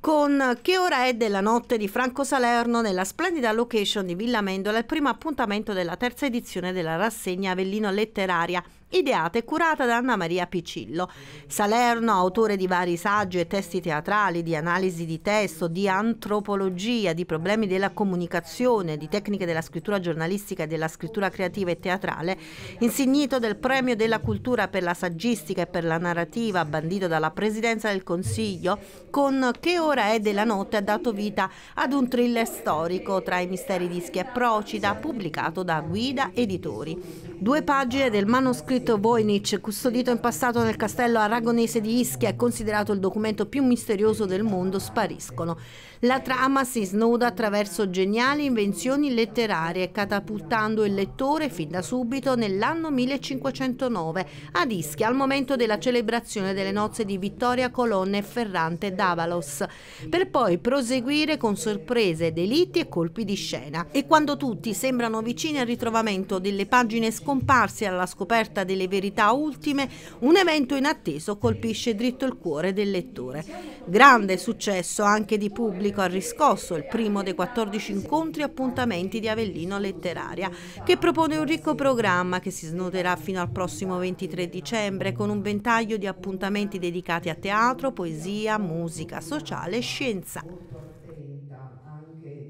con Che ora è della notte di Franco Salerno nella splendida location di Villa Mendola, il primo appuntamento della terza edizione della rassegna Avellino Letteraria ideata e curata da Anna Maria Picillo. Salerno, autore di vari saggi e testi teatrali, di analisi di testo, di antropologia, di problemi della comunicazione, di tecniche della scrittura giornalistica e della scrittura creativa e teatrale, insignito del premio della cultura per la saggistica e per la narrativa bandito dalla Presidenza del Consiglio, con Che ora è della notte ha dato vita ad un thriller storico tra i misteri di Schia e Procida, pubblicato da Guida Editori. Due pagine del manoscritto Progetto Voynich, custodito in passato nel castello aragonese di Ischia e considerato il documento più misterioso del mondo, spariscono. La trama si snoda attraverso geniali invenzioni letterarie, catapultando il lettore fin da subito nell'anno 1509 ad Ischia, al momento della celebrazione delle nozze di Vittoria Colonna e Ferrante d'Avalos, per poi proseguire con sorprese, delitti e colpi di scena. E quando tutti sembrano vicini al ritrovamento delle pagine scomparse alla scoperta delle verità ultime, un evento inatteso colpisce dritto il cuore del lettore. Grande successo anche di pubblico ha riscosso il primo dei 14 incontri appuntamenti di Avellino Letteraria, che propone un ricco programma che si snoderà fino al prossimo 23 dicembre con un ventaglio di appuntamenti dedicati a teatro, poesia, musica sociale e scienza.